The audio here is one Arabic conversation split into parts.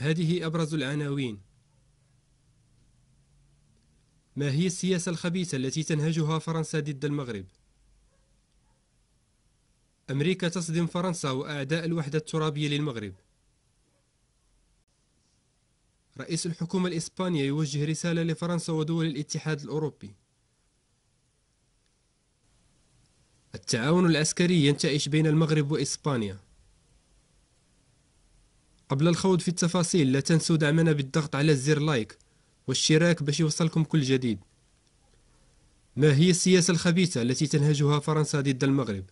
هذه أبرز العناوين ما هي السياسة الخبيثة التي تنهجها فرنسا ضد المغرب؟ أمريكا تصدم فرنسا وأعداء الوحدة الترابية للمغرب رئيس الحكومة الإسبانية يوجه رسالة لفرنسا ودول الاتحاد الأوروبي التعاون العسكري ينتعش بين المغرب وإسبانيا قبل الخوض في التفاصيل لا تنسوا دعمنا بالضغط على زر لايك والاشتراك باش يوصلكم كل جديد ما هي السياسة الخبيثة التي تنهجها فرنسا ضد المغرب؟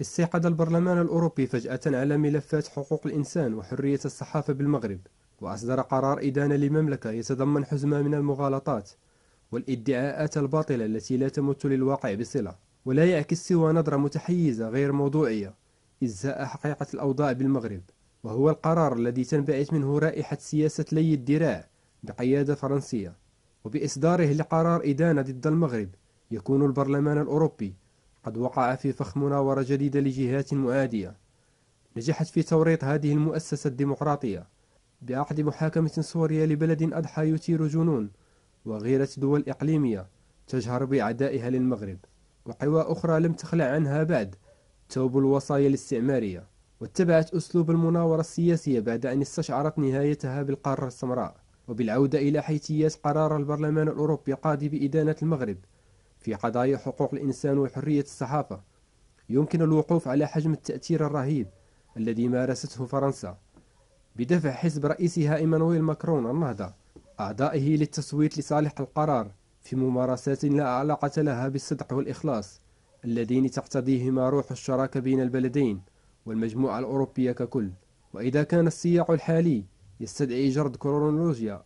استيقظ البرلمان الأوروبي فجأة على ملفات حقوق الإنسان وحرية الصحافة بالمغرب وأصدر قرار إدانة لمملكة يتضمن حزمة من المغالطات والادعاءات الباطلة التي لا تمت للواقع بصلة ولا يعكس سوى نظرة متحيزة غير موضوعية إزاء حقيقة الأوضاع بالمغرب وهو القرار الذي تنبعث منه رائحة سياسة لي الدراع بقيادة فرنسية وبإصداره لقرار إدانة ضد المغرب يكون البرلمان الأوروبي قد وقع في فخ مناورة جديدة لجهات معادية نجحت في توريط هذه المؤسسة الديمقراطية بعقد محاكمة سوريا لبلد أضحى يثير جنون وغيرة دول إقليمية تجهر بأعدائها للمغرب وقوى أخرى لم تخلع عنها بعد توب الوصايا الاستعمارية واتبعت أسلوب المناورة السياسية بعد أن استشعرت نهايتها بالقارة السمراء وبالعودة إلى حيثيات قرار البرلمان الأوروبي القاضي بإدانة المغرب في قضايا حقوق الإنسان وحرية الصحافة يمكن الوقوف على حجم التأثير الرهيب الذي مارسته فرنسا بدفع حزب رئيسها إيمانويل ماكرون النهضة أعضائه للتصويت لصالح القرار في ممارسات لا علاقة لها بالصدق والإخلاص اللذين تقتضيهما روح الشراكة بين البلدين والمجموعة الأوروبية ككل وإذا كان السياق الحالي يستدعي جرد كرونولوجيا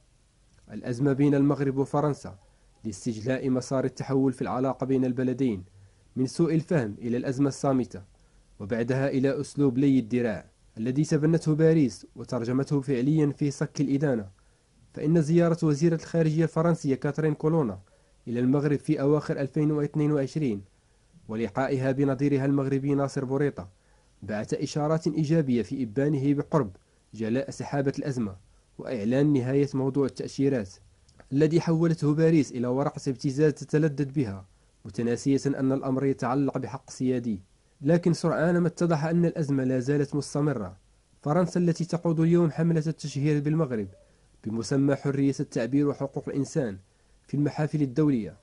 الأزمة بين المغرب وفرنسا لاستجلاء مسار التحول في العلاقة بين البلدين من سوء الفهم إلى الأزمة الصامتة وبعدها إلى أسلوب لي الدراع الذي تبنته باريس وترجمته فعليا في صك الإدانة فإن زيارة وزيرة الخارجية الفرنسية كاترين كولونا إلى المغرب في أواخر 2022 ولقائها بنظيرها المغربي ناصر بوريطة بعث إشارات إيجابية في إبانه بقرب جلاء سحابة الأزمة وإعلان نهاية موضوع التأشيرات الذي حولته باريس إلى ورقة ابتزاز تتلذذ بها متناسية أن الأمر يتعلق بحق سيادي لكن سرعان ما اتضح أن الأزمة لا زالت مستمرة فرنسا التي تقود اليوم حملة التشهير بالمغرب بمسمى حرية التعبير وحقوق الإنسان في المحافل الدولية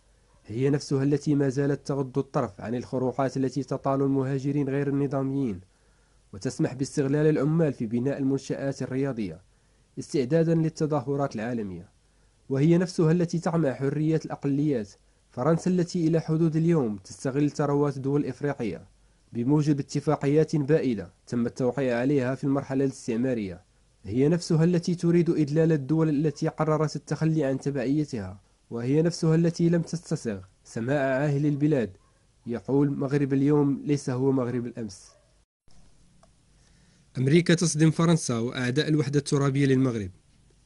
هي نفسها التي ما زالت تغض الطرف عن الخروقات التي تطال المهاجرين غير النظاميين وتسمح باستغلال العمال في بناء المنشآت الرياضية استعدادا للتظاهرات العالمية وهي نفسها التي تعمى حرية الأقليات فرنسا التي إلى حدود اليوم تستغل ثروات دول إفريقية بموجب اتفاقيات بائدة تم التوقيع عليها في المرحلة الاستعمارية هي نفسها التي تريد إدلال الدول التي قررت التخلي عن تبعيتها وهي نفسها التي لم تستسغ سماع عاهل البلاد يقول مغرب اليوم ليس هو مغرب الأمس أمريكا تصدم فرنسا وأعداء الوحدة الترابية للمغرب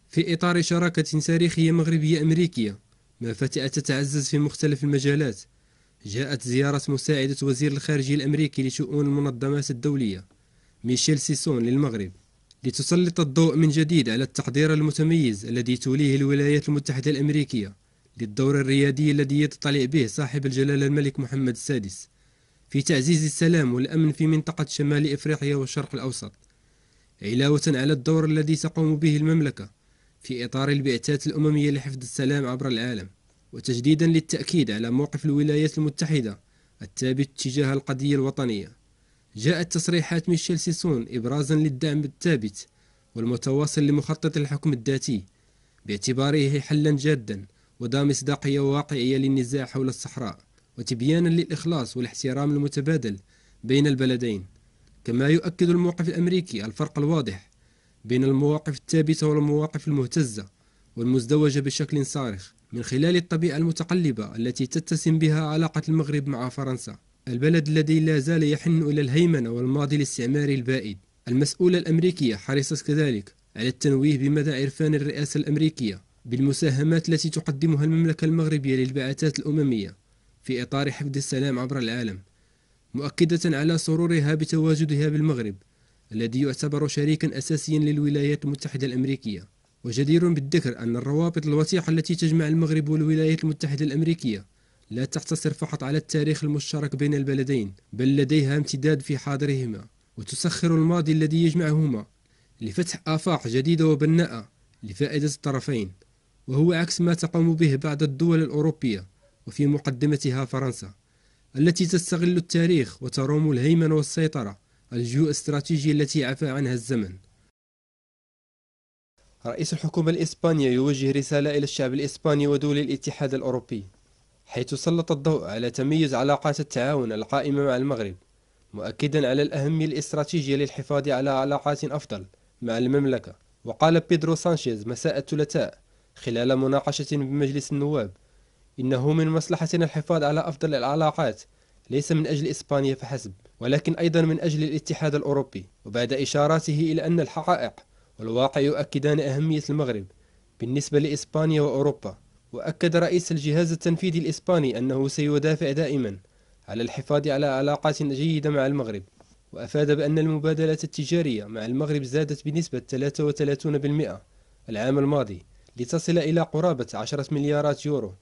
في إطار شراكة تاريخية مغربية أمريكية ما فتئت تتعزز في مختلف المجالات جاءت زيارة مساعدة وزير الخارجية الأمريكي لشؤون المنظمات الدولية ميشيل سيسون للمغرب لتسلط الضوء من جديد على التحضير المتميز الذي توليه الولايات المتحدة الأمريكية للدور الريادي الذي يتطلع به صاحب الجلالة الملك محمد السادس في تعزيز السلام والأمن في منطقة شمال إفريقيا والشرق الأوسط علاوة على الدور الذي تقوم به المملكة في إطار البعثات الأممية لحفظ السلام عبر العالم وتجديدا للتأكيد على موقف الولايات المتحدة الثابت تجاه القضية الوطنية جاءت تصريحات ميشيل سيسون إبرازا للدعم الثابت والمتواصل لمخطط الحكم الذاتي باعتباره حلا جادا ودا مصداقية واقعية للنزاع حول الصحراء وتبيانا للإخلاص والاحترام المتبادل بين البلدين كما يؤكد الموقف الأمريكي الفرق الواضح بين المواقف الثابتة والمواقف المهتزة والمزدوجة بشكل صارخ من خلال الطبيعة المتقلبة التي تتسم بها علاقة المغرب مع فرنسا البلد الذي لا زال يحن إلى الهيمنة والماضي الاستعماري البائد المسؤولة الأمريكية حرصت كذلك على التنويه بمدى عرفان الرئاسة الأمريكية بالمساهمات التي تقدمها المملكة المغربية للبعثات الأممية في إطار حفظ السلام عبر العالم مؤكدة على سرورها بتواجدها بالمغرب الذي يعتبر شريكا أساسيا للولايات المتحدة الأمريكية وجدير بالذكر أن الروابط الوثيقة التي تجمع المغرب والولايات المتحدة الأمريكية لا تقتصر فقط على التاريخ المشترك بين البلدين بل لديها امتداد في حاضرهما وتسخر الماضي الذي يجمعهما لفتح آفاق جديدة وبناءة لفائدة الطرفين وهو عكس ما تقوم به بعض الدول الأوروبية وفي مقدمتها فرنسا التي تستغل التاريخ وتروم الهيمنة والسيطرة الجيو استراتيجية التي عفى عنها الزمن رئيس الحكومة الإسبانية يوجه رسالة إلى الشعب الإسباني ودول الاتحاد الأوروبي حيث سلط الضوء على تميز علاقات التعاون القائمة مع المغرب مؤكدا على الأهمية الاستراتيجية للحفاظ على علاقات أفضل مع المملكة وقال بيدرو سانشيز مساء الثلاثاء خلال مناقشة بمجلس النواب إنه من مصلحتنا الحفاظ على أفضل العلاقات ليس من أجل إسبانيا فحسب ولكن أيضا من أجل الاتحاد الأوروبي وبعد إشاراته إلى أن الحقائق والواقع يؤكدان أهمية المغرب بالنسبة لإسبانيا وأوروبا وأكد رئيس الجهاز التنفيذي الإسباني أنه سيدافع دائما على الحفاظ على علاقات جيدة مع المغرب وأفاد بأن المبادلات التجارية مع المغرب زادت بنسبة 33% العام الماضي لتصل إلى قرابة 10 مليارات يورو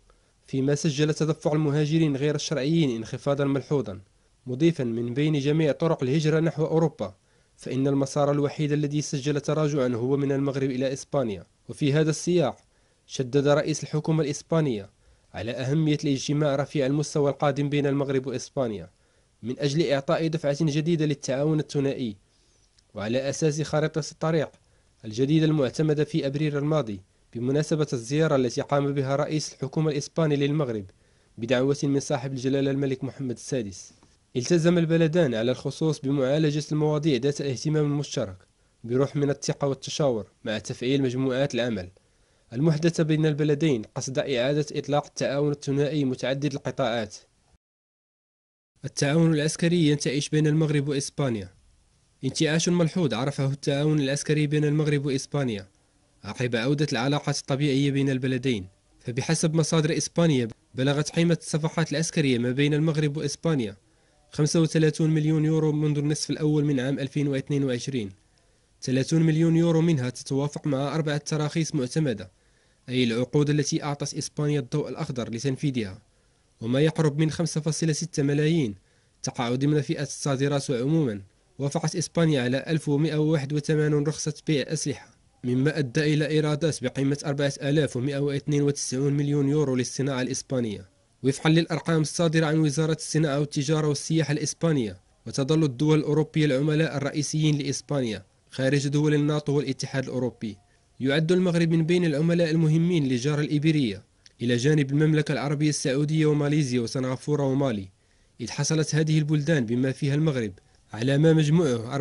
فيما سجل تدفع المهاجرين غير الشرعيين انخفاضا ملحوظا مضيفا من بين جميع طرق الهجرة نحو أوروبا فإن المسار الوحيد الذي سجل تراجعا هو من المغرب إلى إسبانيا وفي هذا السياق شدد رئيس الحكومة الإسبانية على أهمية الاجتماع رفيع المستوى القادم بين المغرب وإسبانيا من أجل إعطاء دفعة جديدة للتعاون الثنائي وعلى أساس خارطة الطريق الجديدة المعتمدة في أبريل الماضي بمناسبة الزيارة التي قام بها رئيس الحكومة الإسباني للمغرب بدعوة من صاحب الجلالة الملك محمد السادس التزم البلدان على الخصوص بمعالجة المواضيع ذات الاهتمام المشترك بروح من الثقة والتشاور مع تفعيل مجموعات العمل المحدثة بين البلدين قصد إعادة إطلاق التعاون الثنائي متعدد القطاعات التعاون العسكري ينتعش بين المغرب وإسبانيا انتعاش ملحوظ عرفه التعاون العسكري بين المغرب وإسبانيا عقب عودة العلاقات الطبيعية بين البلدين فبحسب مصادر إسبانيا بلغت قيمة الصفقات العسكرية ما بين المغرب وإسبانيا 35 مليون يورو منذ النصف الأول من عام 2022 30 مليون يورو منها تتوافق مع أربعة تراخيص معتمدة أي العقود التي أعطت إسبانيا الضوء الأخضر لتنفيذها وما يقرب من 5.6 ملايين تقع ضمن فئة الصادرات عموما وافقت إسبانيا على 1181 رخصة بيع أسلحة مما أدى إلى إيرادات بقيمة 4192 مليون يورو للصناعة الإسبانية وفقا للأرقام الصادرة عن وزارة الصناعة والتجارة والسياحة الإسبانية وتظل الدول الأوروبية العملاء الرئيسيين لإسبانيا خارج دول الناطو والاتحاد الأوروبي يعد المغرب من بين العملاء المهمين للجارة الإيبيرية إلى جانب المملكة العربية السعودية وماليزيا وسنغافورة ومالي إذ حصلت هذه البلدان بما فيها المغرب على ما مجموعه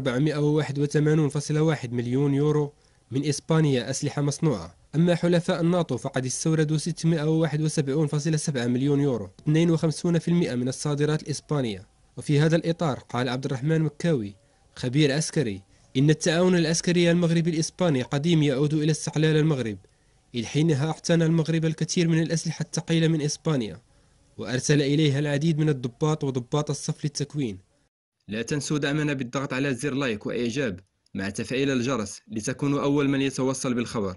481.1 مليون يورو من إسبانيا أسلحة مصنوعة أما حلفاء الناتو فقد استوردوا 671.7 مليون يورو 52% من الصادرات الإسبانية وفي هذا الإطار قال عبد الرحمن مكاوي خبير عسكري إن التعاون العسكري المغربي الإسباني قديم يعود إلى استقلال المغرب إذ حينها اقتنى المغرب الكثير من الأسلحة الثقيلة من إسبانيا وأرسل إليها العديد من الضباط وضباط الصف للتكوين لا تنسوا دعمنا بالضغط على زر لايك وإعجاب مع تفعيل الجرس لتكون أول من يتوصل بالخبر